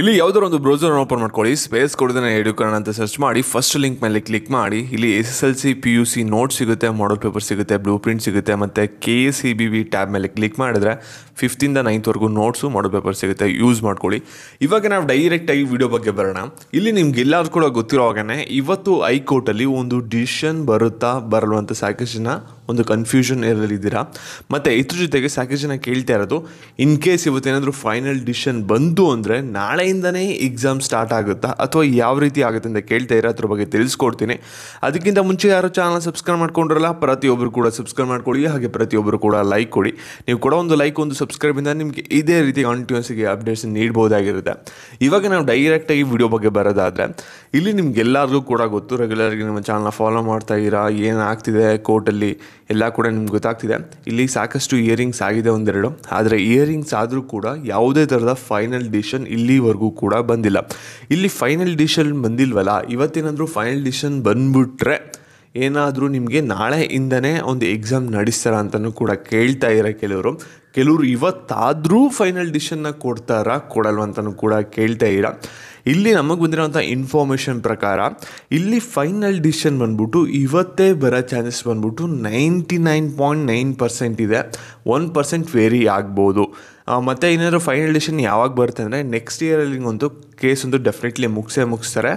ಇಲ್ಲಿ ಯಾವುದಾರ ಒಂದು ಬ್ರೌಸರ್ ಓಪನ್ ಮಾಡ್ಕೊಳ್ಳಿ ಸ್ಪೇಸ್ ಕೊಡೋದನ್ನ ಎಡುಕೋಣ ಅಂತ ಸರ್ಚ್ ಮಾಡಿ ಫಸ್ಟ್ ಲಿಂಕ್ ಮೇಲೆ ಕ್ಲಿಕ್ ಮಾಡಿ ಇಲ್ಲಿ S S L C P U C note ಸಿಗುತ್ತೆ ಮಾಡಲ್ ಪೇಪರ್ ಸಿಗುತ್ತೆ ಬ್ಲೂ ಪ್ರಿಂಟ್ ಸಿಗುತ್ತೆ ಮತ್ತು K A C B V tab ಮೇಲೆ ಕ್ಲಿಕ್ ಮಾಡಿದ್ರೆ ಫಿಫ್ತಿಂದ ನೈನ್ತ್ವರೆಗೂ ನೋಟ್ಸು ಮಾಡಲ್ ಪೇಪರ್ ಸಿಗುತ್ತೆ ಯೂಸ್ ಮಾಡ್ಕೊಳ್ಳಿ ಇವಾಗ ನಾವು ಡೈರೆಕ್ಟಾಗಿ ವಿಡಿಯೋ ಬಗ್ಗೆ ಬರೋಣ ಇಲ್ಲಿ ನಿಮ್ಗೆ ಎಲ್ಲರೂ ಕೂಡ ಗೊತ್ತಿರೋ ಹಾಗೆ ಇವತ್ತು ಹೈಕೋರ್ಟಲ್ಲಿ ಒಂದು ಡಿಸಿಷನ್ ಬರುತ್ತಾ ಬರಲು ಅಂತ ಸಾಕಷ್ಟು ಜನ ಒಂದು ಕನ್ಫ್ಯೂಷನ್ ಇರಲಿದ್ದೀರಾ ಮತ್ತು ಇದ್ರ ಜೊತೆಗೆ ಸಾಕಷ್ಟು ಜನ ಕೇಳ್ತಾ ಇರೋದು ಇನ್ ಕೇಸ್ ಇವತ್ತೇನಾದರೂ ಫೈನಲ್ ಡಿಸಿಷನ್ ಬಂತು ಅಂದರೆ ನಾಳೆಯಿಂದನೇ ಎಕ್ಸಾಮ್ ಸ್ಟಾರ್ಟ್ ಆಗುತ್ತಾ ಅಥವಾ ಯಾವ ರೀತಿ ಆಗುತ್ತೆ ಅಂತ ಕೇಳ್ತಾ ಇರೋ ಅದ್ರ ಬಗ್ಗೆ ತಿಳಿಸ್ಕೊಡ್ತೀನಿ ಅದಕ್ಕಿಂತ ಮುಂಚೆ ಯಾರು ಚಾನಲ್ ಸಬ್ಸ್ಕ್ರೈಬ್ ಮಾಡ್ಕೊಂಡ್ರಲ್ಲ ಪ್ರತಿಯೊಬ್ಬರು ಕೂಡ ಸಬ್ಸ್ಕ್ರೈಬ್ ಮಾಡ್ಕೊಳ್ಳಿ ಹಾಗೆ ಪ್ರತಿಯೊಬ್ಬರು ಕೂಡ ಲೈಕ್ ಕೊಡಿ ನೀವು ಕೂಡ ಒಂದು ಲೈಕ್ ಒಂದು ಸಬ್ಸ್ಕ್ರೈಬಿಂದ ನಿಮಗೆ ಇದೇ ರೀತಿ ಕಂಟಿನ್ಯೂಸಿಗೆ ಅಪ್ಡೇಟ್ಸ್ ನೀಡ್ಬೋದಾಗಿರುತ್ತೆ ಇವಾಗ ನಾವು ಡೈರೆಕ್ಟಾಗಿ ವಿಡಿಯೋ ಬಗ್ಗೆ ಬರೋದಾದರೆ ಇಲ್ಲಿ ಎಲ್ಲರಿಗೂ ಕೂಡ ಗೊತ್ತು ರೆಗ್ಯುಲರ್ಗೆ ನಮ್ಮ ಚಾನಲ್ನ ಫಾಲೋ ಮಾಡ್ತಾ ಇದ್ದೀರಾ ಏನಾಗ್ತಿದೆ ಕೋರ್ಟಲ್ಲಿ ಎಲ್ಲ ಕೂಡ ನಿಮ್ಗೆ ಗೊತ್ತಾಗ್ತಿದೆ ಇಲ್ಲಿ ಸಾಕಷ್ಟು ಇಯರಿಂಗ್ಸ್ ಆಗಿದೆ ಒಂದೆರಡು ಆದರೆ ಇಯರಿಂಗ್ಸ್ ಆದರೂ ಕೂಡ ಯಾವುದೇ ಥರದ ಫೈನಲ್ ಡಿಸಿಷನ್ ಇಲ್ಲಿವರೆಗೂ ಕೂಡ ಬಂದಿಲ್ಲ ಇಲ್ಲಿ ಫೈನಲ್ ಡಿಸಿಷನ್ ಬಂದಿಲ್ವಲ್ಲ ಇವತ್ತೇನಾದರೂ ಫೈನಲ್ ಡಿಸಿಷನ್ ಬಂದುಬಿಟ್ರೆ ಏನಾದರೂ ನಿಮಗೆ ನಾಳೆಯಿಂದನೇ ಒಂದು ಎಕ್ಸಾಮ್ ನಡೆಸ್ತಾರ ಅಂತಲೂ ಕೂಡ ಕೇಳ್ತಾ ಇರೋ ಕೆಲವರು ಕೆಲವರು ಇವತ್ತಾದರೂ ಫೈನಲ್ ಡಿಶನ್ನ ಕೊಡ್ತಾರಾ ಕೊಡಲ್ವ ಅಂತಲೂ ಕೂಡ ಕೇಳ್ತಾ ಇರ ಇಲ್ಲಿ ನಮಗೆ ಬಂದಿರೋಂಥ ಇನ್ಫಾರ್ಮೇಷನ್ ಪ್ರಕಾರ ಇಲ್ಲಿ ಫೈನಲ್ ಡಿಸಿಷನ್ ಬಂದ್ಬಿಟ್ಟು ಇವತ್ತೇ ಬರೋ ಚಾನ್ಸಸ್ ಬಂದ್ಬಿಟ್ಟು ninety nine point nine percent ಇದೆ ಒನ್ ಪರ್ಸೆಂಟ್ ವೇರಿ ಆಗ್ಬೋದು ಮತ್ತು ಏನಾದರೂ ಫೈನಲ್ ಡಿಸಿಷನ್ ಯಾವಾಗ ಬರುತ್ತೆ ಅಂದರೆ ನೆಕ್ಸ್ಟ್ ಇಯರಲ್ಲಿ ಒಂದು ಕೇಸ್ ಒಂದು ಡೆಫಿನೆಟ್ಲಿ ಮುಗಿಸೇ ಮುಗಿಸ್ತಾರೆ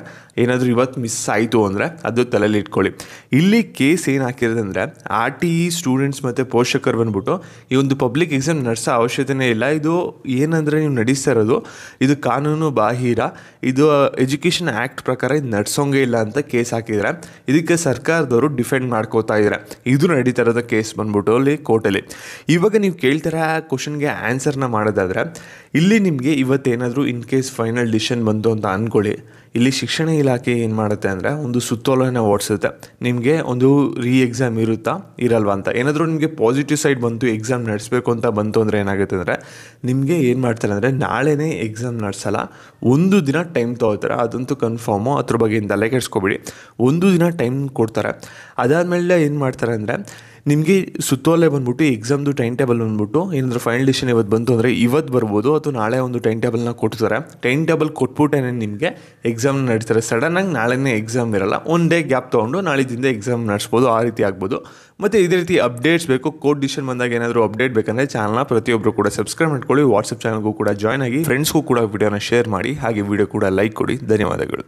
ಏನಾದರೂ ಇವತ್ತು ಮಿಸ್ ಆಯಿತು ಅಂದರೆ ಅದು ತಲೆಯಲ್ಲಿ ಇಟ್ಕೊಳ್ಳಿ ಇಲ್ಲಿ ಕೇಸ್ ಏನು ಹಾಕಿರೋದು ಅಂದರೆ ಆರ್ ಟಿ ಇ ಸ್ಟೂಡೆಂಟ್ಸ್ ಮತ್ತು ಪೋಷಕರು ಬಂದ್ಬಿಟ್ಟು ಈ ಒಂದು ಪಬ್ಲಿಕ್ ಎಕ್ಸಾಮ್ ನಡೆಸೋ ಅವಶ್ಯಕತೆನೇ ಇಲ್ಲ ಇದು ಏನಂದರೆ ನೀವು ನಡೆಸ್ತಾ ಇರೋದು ಇದು ಕಾನೂನು ಬಾಹಿರ ಇದು ಎಜುಕೇಷನ್ ಆ್ಯಕ್ಟ್ ಪ್ರಕಾರ ಇದು ನಡೆಸೋಂಗೇ ಇಲ್ಲ ಅಂತ ಕೇಸ್ ಹಾಕಿದರೆ ಇದಕ್ಕೆ ಸರ್ಕಾರದವರು ಡಿಫೆಂಡ್ ಮಾಡ್ಕೋತಾ ಇದ್ದಾರೆ ಇದು ನಡೀತಾ ಇರೋದು ಕೇಸ್ ಬಂದ್ಬಿಟ್ಟು ಅಲ್ಲಿ ಕೋರ್ಟಲ್ಲಿ ಇವಾಗ ನೀವು ಕೇಳ್ತಾರೆ ಆ ಕ್ವಶನ್ಗೆ ಆನ್ಸರ್ ಮಾಡೋದಾದರೆ ಇಲ್ಲಿ ನಿಮಗೆ ಇವತ್ತೇನಾದರೂ ಇನ್ ಕೇಸ್ ಫೈನಲ್ ಡಿಸಿಷನ್ ಬಂತು ಅಂತ ಅಂದ್ಕೊಳ್ಳಿ ಇಲ್ಲಿ ಶಿಕ್ಷಣ ಇಲಾಖೆ ಏನು ಮಾಡುತ್ತೆ ಅಂದರೆ ಒಂದು ಸುತ್ತೋಲನ ಓಡಿಸುತ್ತೆ ನಿಮಗೆ ಒಂದು ರೀ ಎಕ್ಸಾಮ್ ಇರುತ್ತಾ ಇರಲ್ವಾ ಅಂತ ಏನಾದರೂ ನಿಮಗೆ ಪಾಸಿಟಿವ್ ಸೈಡ್ ಬಂತು ಎಕ್ಸಾಮ್ ನಡೆಸಬೇಕು ಅಂತ ಬಂತು ಅಂದರೆ ಏನಾಗುತ್ತೆ ಅಂದರೆ ನಿಮಗೆ ಏನು ಮಾಡ್ತಾರೆ ಅಂದರೆ ನಾಳೆನೇ ಎಕ್ಸಾಮ್ ನಡೆಸಲ್ಲ ಒಂದು ದಿನ ಟೈಮ್ ತೊಗೋತಾರೆ ಅದಂತೂ ಕನ್ಫರ್ಮು ಅದ್ರ ಬಗ್ಗೆ ತಲೆ ಕೆಡಿಸ್ಕೊಬಿಡಿ ಒಂದು ದಿನ ಟೈಮ್ ಕೊಡ್ತಾರೆ ಅದಾದಮೇಲೆ ಏನು ಮಾಡ್ತಾರೆ ಅಂದರೆ ನಿಮಗೆ ಸುತ್ತೋಲೆ ಬಂದ್ಬಿಟ್ಟು ಎಕ್ಸಾಮ್ದು ಟೈಮ್ ಟೇಬಲ್ ಬಂದ್ಬಿಟ್ಟು ಏನಾದರೂ ಫೈನಲ್ ಡಿಸಿಷನ್ ಇವತ್ತು ಬಂತು ಅಂದರೆ ಇವತ್ತು ಬರ್ಬೋದು ಅಥವಾ ನಾಳೆ ಒಂದು ಟೈಮ್ ಟೇಬಲ್ನ ಕೊಡ್ತಾರೆ ಟೈಮ್ ಟೇಬಲ್ ಕೊಟ್ಬಿಟ್ಟೇನೆ ನಿಮಗೆ ಎಕ್ಸಾಮ್ ನಡೀತಾರೆ ಸಡನ್ನಾಗಿ ನಾಳೆನೇ ಎಕ್ಸಾಮ್ ಇರಲ್ಲ ಒನ್ ಡೇ ಗ್ಯಾಪ್ ತೊಗೊಂಡು ನಾಳಿದ್ದಿಂದ ಎಕ್ಸಾಮ್ ನಡೆಸ್ಬೋದು ಆ ರೀತಿ ಆಗ್ಬೋದು ಮತ್ತು ಇದೇ ರೀತಿ ಅಪ್ಡೇಟ್ಸ್ ಬೇಕು ಕೋಡ್ ಡಿಸಿಷನ್ ಬಂದಾಗ ಏನಾದರೂ ಅಪ್ಡೇಟ್ ಬೇಕಂದರೆ ಚಾನಲ್ನ ಪ್ರತಿಯೊಬ್ಬರು ಕೂಡ ಸಬ್ಸ್ಕ್ರೈಬ್ ಮಾಡ್ಕೊಳ್ಳಿ ವಾಟ್ಸಪ್ ಚಾನಲ್ಗೂ ಕೂಡ ಜಾಯ್ನ್ ಆಗಿ ಫ್ರೆಂಡ್ಸ್ಗೂ ಕೂಡ ವಿಡಿಯೋನ ಶೇರ್ ಮಾಡಿ ಹಾಗೆ ವಿಡಿಯೋ ಕೂಡ ಲೈಕ್ ಕೊಡಿ ಧನ್ಯವಾದಗಳು